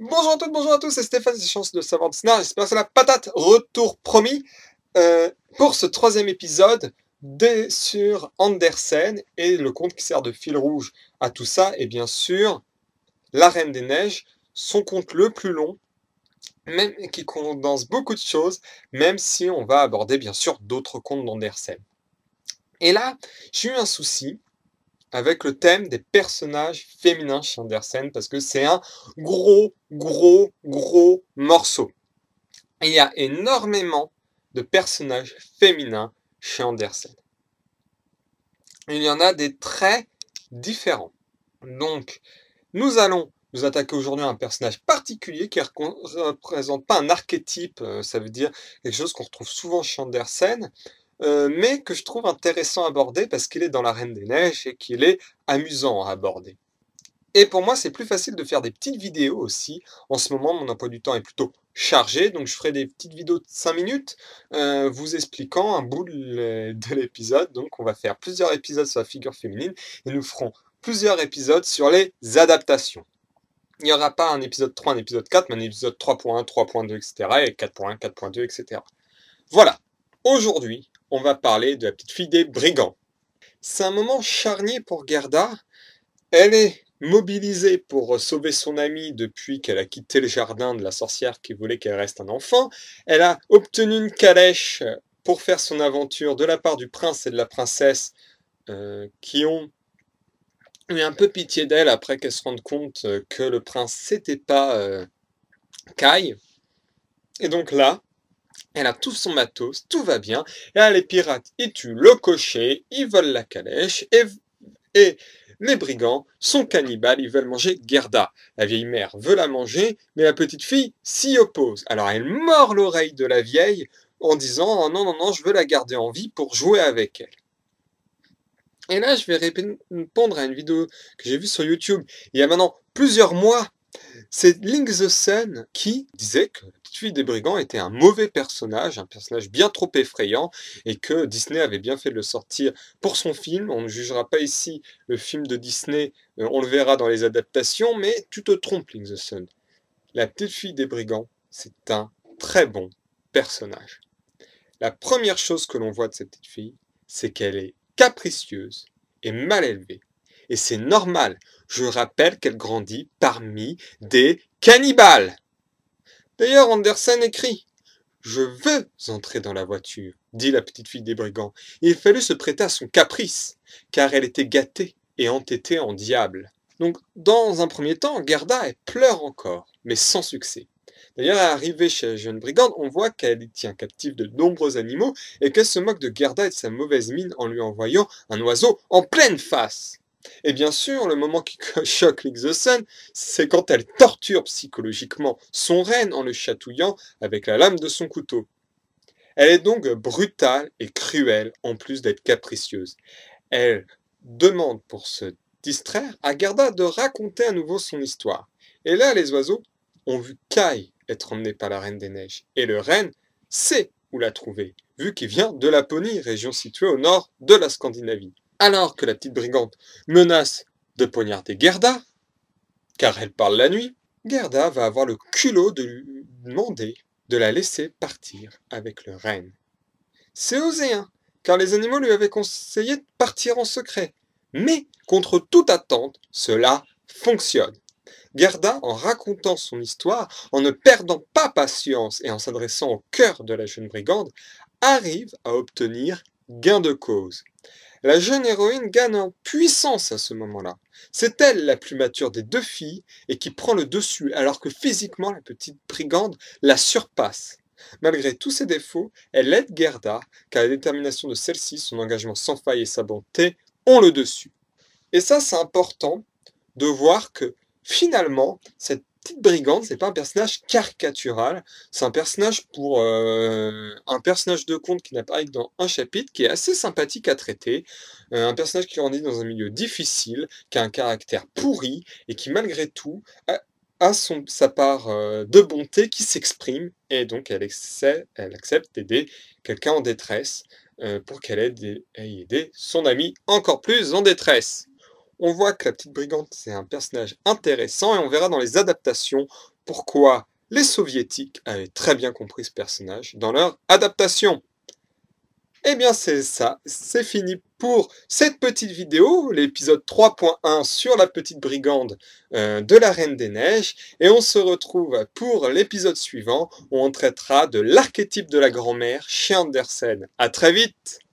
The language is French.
Bonjour à toutes, bonjour à tous, c'est Stéphane, c'est Chance de Savoir de Snare, j'espère que c'est la patate, retour promis, euh, pour ce troisième épisode de, sur Andersen et le conte qui sert de fil rouge à tout ça, et bien sûr, La Reine des Neiges, son conte le plus long, même qui condense beaucoup de choses, même si on va aborder bien sûr d'autres contes d'Andersen. Et là, j'ai eu un souci, avec le thème des personnages féminins chez Andersen parce que c'est un gros, gros, gros morceau. Il y a énormément de personnages féminins chez Andersen. Il y en a des très différents. Donc, nous allons nous attaquer aujourd'hui à un personnage particulier qui ne représente pas un archétype, euh, ça veut dire quelque chose qu'on retrouve souvent chez Andersen, euh, mais que je trouve intéressant à aborder parce qu'il est dans la Reine des Neiges et qu'il est amusant à aborder. Et pour moi, c'est plus facile de faire des petites vidéos aussi. En ce moment, mon emploi du temps est plutôt chargé, donc je ferai des petites vidéos de 5 minutes euh, vous expliquant un bout de l'épisode. Donc on va faire plusieurs épisodes sur la figure féminine et nous ferons plusieurs épisodes sur les adaptations. Il n'y aura pas un épisode 3, un épisode 4, mais un épisode 3.1, 3.2, etc. et 4.1, 4.2, etc. Voilà. Aujourd'hui, on va parler de la petite fille des brigands. C'est un moment charnier pour Gerda. Elle est mobilisée pour sauver son amie depuis qu'elle a quitté le jardin de la sorcière qui voulait qu'elle reste un enfant. Elle a obtenu une calèche pour faire son aventure de la part du prince et de la princesse euh, qui ont eu un peu pitié d'elle après qu'elle se rende compte euh, que le prince c'était pas euh, Kai. Et donc là, elle a tout son matos, tout va bien. Et là, les pirates, ils tuent le cocher, ils volent la calèche et, les brigands sont cannibales, ils veulent manger Gerda. La vieille mère veut la manger, mais la petite fille s'y oppose. Alors elle mord l'oreille de la vieille en disant oh non, non, non, je veux la garder en vie pour jouer avec elle. Et là, je vais répondre à une vidéo que j'ai vue sur YouTube il y a maintenant plusieurs mois c'est Link the Sun qui disait que la petite fille des brigands était un mauvais personnage, un personnage bien trop effrayant, et que Disney avait bien fait de le sortir pour son film. On ne jugera pas ici le film de Disney, euh, on le verra dans les adaptations, mais tu te trompes, Link the Sun. La petite fille des brigands, c'est un très bon personnage. La première chose que l'on voit de cette petite fille, c'est qu'elle est capricieuse et mal élevée. Et c'est normal. Je rappelle qu'elle grandit parmi des cannibales. D'ailleurs, Andersen écrit Je veux entrer dans la voiture, dit la petite fille des brigands. il fallut se prêter à son caprice, car elle était gâtée et entêtée en diable. Donc, dans un premier temps, Gerda pleure encore, mais sans succès. D'ailleurs, arrivée chez la jeune brigande, on voit qu'elle tient captive de nombreux animaux et qu'elle se moque de Gerda et de sa mauvaise mine en lui envoyant un oiseau en pleine face. Et bien sûr, le moment qui choque l'Ixosen, c'est quand elle torture psychologiquement son reine en le chatouillant avec la lame de son couteau. Elle est donc brutale et cruelle, en plus d'être capricieuse. Elle demande pour se distraire à Garda de raconter à nouveau son histoire. Et là, les oiseaux ont vu Kai être emmené par la Reine des Neiges. Et le reine sait où la trouver, vu qu'il vient de Laponie, région située au nord de la Scandinavie alors que la petite brigande menace de poignarder Gerda, car elle parle la nuit, Gerda va avoir le culot de lui demander de la laisser partir avec le renne. C'est osé, car les animaux lui avaient conseillé de partir en secret. Mais, contre toute attente, cela fonctionne. Gerda, en racontant son histoire, en ne perdant pas patience et en s'adressant au cœur de la jeune brigande, arrive à obtenir gain de cause. La jeune héroïne gagne en puissance à ce moment-là. C'est elle la plus mature des deux filles et qui prend le dessus alors que physiquement la petite brigande la surpasse. Malgré tous ses défauts, elle aide Gerda car la détermination de celle-ci, son engagement sans faille et sa bonté ont le dessus. Et ça c'est important de voir que finalement cette petite brigande, c'est pas un personnage caricatural, c'est un personnage pour euh, un personnage de conte qui n'apparaît que dans un chapitre, qui est assez sympathique à traiter, euh, un personnage qui grandit dans un milieu difficile, qui a un caractère pourri et qui malgré tout a, son, sa part euh, de bonté qui s'exprime et donc elle, elle accepte d'aider quelqu'un en détresse pour qu'elle aide, aider son ami encore plus en détresse on voit que la petite brigande, c'est un personnage intéressant et on verra dans les adaptations pourquoi les soviétiques avaient très bien compris ce personnage dans leur adaptation. Eh bien c'est ça, c'est fini pour cette petite vidéo, l'épisode 3.1 sur la petite brigande euh, de la Reine des Neiges, et on se retrouve pour l'épisode suivant où on traitera de l'archétype de la grand-mère chien Andersen. À très vite